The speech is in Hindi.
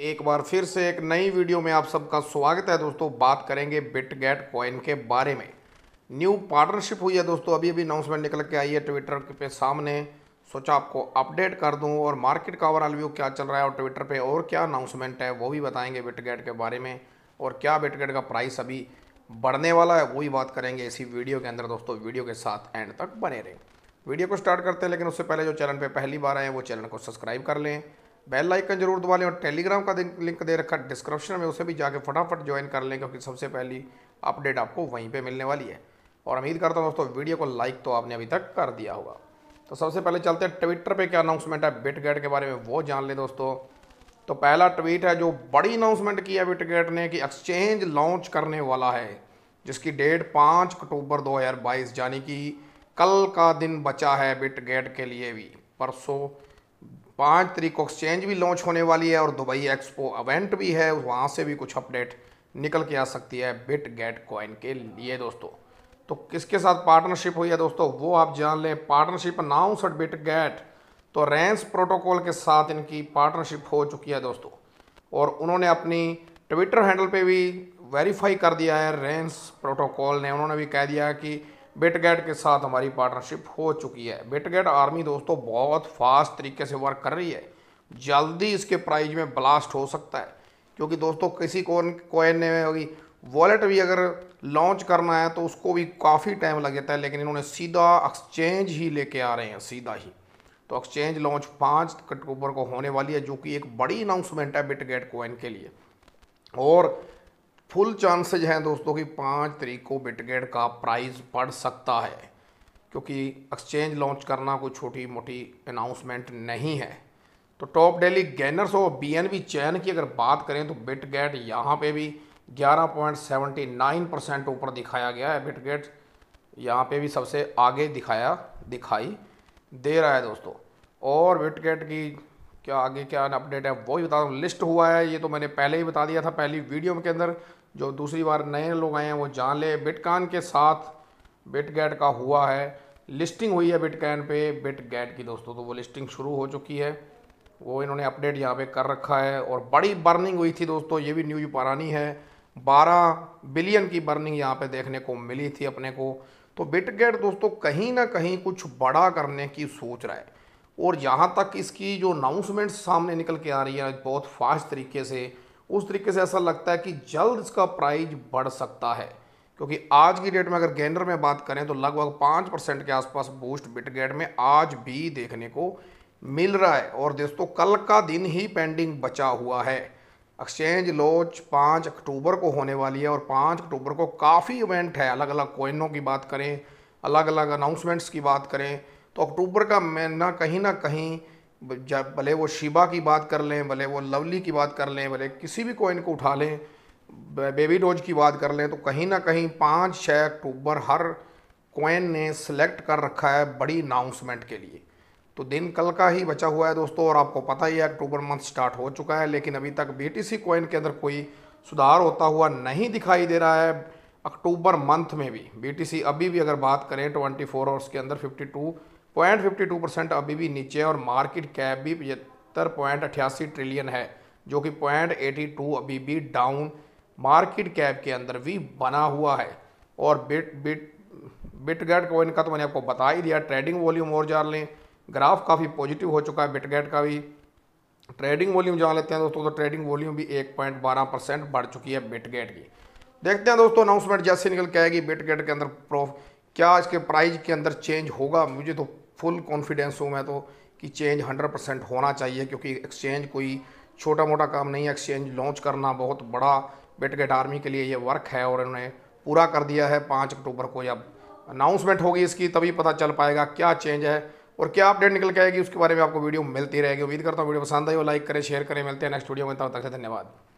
एक बार फिर से एक नई वीडियो में आप सबका स्वागत है दोस्तों बात करेंगे बिट गेट कॉइन के बारे में न्यू पार्टनरशिप हुई है दोस्तों अभी अभी अनाउंसमेंट निकल के आई है ट्विटर पे सामने सोचा आपको अपडेट कर दूं और मार्केट का ओवरऑल व्यू क्या चल रहा है और ट्विटर पे और क्या अनाउंसमेंट है वो भी बताएंगे बिटगेट के बारे में और क्या बिटगेट का प्राइस अभी बढ़ने वाला है वही बात करेंगे इसी वीडियो के अंदर दोस्तों वीडियो के साथ एंड तक बने रहें वीडियो को स्टार्ट करते हैं लेकिन उससे पहले जो चैनल पर पहली बार आए वो चैनल को सब्सक्राइब कर लें बेल आइकन जरूर दबा लें और टेलीग्राम का लिंक दे रखा डिस्क्रिप्शन में उसे भी जाके फटाफट ज्वाइन कर लें क्योंकि सबसे पहली अपडेट आपको वहीं पे मिलने वाली है और उम्मीद करता हूँ दोस्तों वीडियो को लाइक तो आपने अभी तक कर दिया होगा तो सबसे पहले चलते हैं ट्विटर पे क्या अनाउंसमेंट है बिटगेट के बारे में वो जान लें दोस्तों तो पहला ट्वीट है जो बड़ी अनाउंसमेंट की है बिटगेट ने कि एक्सचेंज लॉन्च करने वाला है जिसकी डेट पाँच अक्टूबर 2022 यानी कि कल का दिन बचा है बिटगेट के लिए भी परसों पाँच तरीक को एक्सचेंज भी लॉन्च होने वाली है और दुबई एक्सपो इवेंट भी है वहाँ से भी कुछ अपडेट निकल के आ सकती है बिट गेट कॉइन के लिए दोस्तों तो किसके साथ पार्टनरशिप हुई है दोस्तों वो आप जान लें पार्टनरशिप अनाउंसड बिट गेट तो रैंस प्रोटोकॉल के साथ इनकी पार्टनरशिप हो चुकी है दोस्तों और उन्होंने अपनी ट्विटर हैंडल पे भी वेरीफाई कर दिया है रैंस प्रोटोकॉल ने उन्होंने भी कह दिया कि बिटगेट के साथ हमारी पार्टनरशिप हो चुकी है बिटगेट आर्मी दोस्तों बहुत फास्ट तरीके से वर्क कर रही है जल्दी इसके प्राइज में ब्लास्ट हो सकता है क्योंकि दोस्तों किसी कोन कोइन ने होगी वॉलेट भी अगर लॉन्च करना है तो उसको भी काफ़ी टाइम लग जाता है लेकिन इन्होंने सीधा एक्सचेंज ही लेके आ रहे हैं सीधा ही तो एक्सचेंज लॉन्च पाँच अक्टूबर को होने वाली है जो कि एक बड़ी अनाउंसमेंट है बिटगेट कोइन के लिए और फुल चांसेज हैं दोस्तों कि पाँच तरीक को बिटगेट का प्राइस बढ़ सकता है क्योंकि एक्सचेंज लॉन्च करना कोई छोटी मोटी अनाउंसमेंट नहीं है तो टॉप डेली गेनर्स और बी चैन की अगर बात करें तो बिटगेट यहाँ पे भी 11.79 परसेंट ऊपर दिखाया गया है बिटगेट यहाँ पे भी सबसे आगे दिखाया दिखाई दे रहा है दोस्तों और बिटगेट की क्या आगे क्या अपडेट है वो ही बता दूँ लिस्ट हुआ है ये तो मैंने पहले ही बता दिया था पहली वीडियो के अंदर जो दूसरी बार नए लोग आए हैं वो जान ले बिटकॉइन के साथ बिटगेट का हुआ है लिस्टिंग हुई है बिटकॉइन पे बिटगेट की दोस्तों तो वो लिस्टिंग शुरू हो चुकी है वो इन्होंने अपडेट यहाँ पे कर रखा है और बड़ी बर्निंग हुई थी दोस्तों ये भी न्यूज पुरानी है 12 बिलियन की बर्निंग यहाँ पे देखने को मिली थी अपने को तो बिटगेट दोस्तों कहीं ना कहीं कुछ बड़ा करने की सोच रहा है और यहाँ तक इसकी जो अनाउंसमेंट सामने निकल के आ रही है बहुत फास्ट तरीके से उस तरीके से ऐसा लगता है कि जल्द इसका प्राइज बढ़ सकता है क्योंकि आज की डेट में अगर गेंडर में बात करें तो लगभग पाँच परसेंट के आसपास बूस्ट बिटगेट में आज भी देखने को मिल रहा है और दोस्तों कल का दिन ही पेंडिंग बचा हुआ है एक्सचेंज लॉन्च पाँच अक्टूबर को होने वाली है और पाँच अक्टूबर को काफ़ी इवेंट है अलग अलग कोइनों की बात करें अलग अलग अनाउंसमेंट्स की बात करें तो अक्टूबर का महीना कहीं ना कहीं जब भले वो शिबा की बात कर लें भले वो लवली की बात कर लें भले किसी भी कोइन को उठा लें बेबी डोज की बात कर लें तो कहीं ना कहीं पाँच छः अक्टूबर हर कोइन ने सिलेक्ट कर रखा है बड़ी अनाउंसमेंट के लिए तो दिन कल का ही बचा हुआ है दोस्तों और आपको पता ही है अक्टूबर मंथ स्टार्ट हो चुका है लेकिन अभी तक बी कॉइन के अंदर कोई सुधार होता हुआ नहीं दिखाई दे रहा है अक्टूबर मंथ में भी बी अभी भी अगर बात करें फोर आवर्स के अंदर fifty point fifty two percent अभी भी नीचे है और मार्केट कैप भी पचहत्तर पॉइंट अठासी ट्रिलियन है जो कि पॉइंट एटी टू अभी भी डाउन मार्केट कैप के अंदर भी बना हुआ है और बिट बिट बिटगेट को इनका तो मैंने आपको बता ही दिया ट्रेडिंग वॉल्यूम और जान लें ग्राफ काफ़ी पॉजिटिव हो चुका है बिटगेट का भी ट्रेडिंग वॉल्यूम जान लेते हैं दोस्तों तो ट्रेडिंग वॉल्यूम भी एक पॉइंट बारह परसेंट बढ़ चुकी है बिटगेट की देखते हैं दोस्तों अनाउंसमेंट जैसे निकल के आएगी बिटगेट के अंदर प्रोफ क्या इसके प्राइस के अंदर चेंज होगा मुझे तो फुल कॉन्फिडेंस हूँ मैं तो कि चेंज 100 परसेंट होना चाहिए क्योंकि एक्सचेंज कोई छोटा मोटा काम नहीं है एक्सचेंज लॉन्च करना बहुत बड़ा बेटगेट आर्मी के लिए ये वर्क है और इन्होंने पूरा कर दिया है पाँच अक्टूबर को जब अनाउंसमेंट होगी इसकी तभी पता चल पाएगा क्या चेंज है और क्या अपडेट निकल के आएगी उसके बारे में आपको वीडियो मिलती रहेगी उम्मीद करता हूँ वीडियो पसंद आई हो लाइक करें शेयर करें मिलते हैं नेक्स्ट वीडियो में तब तक धन्यवाद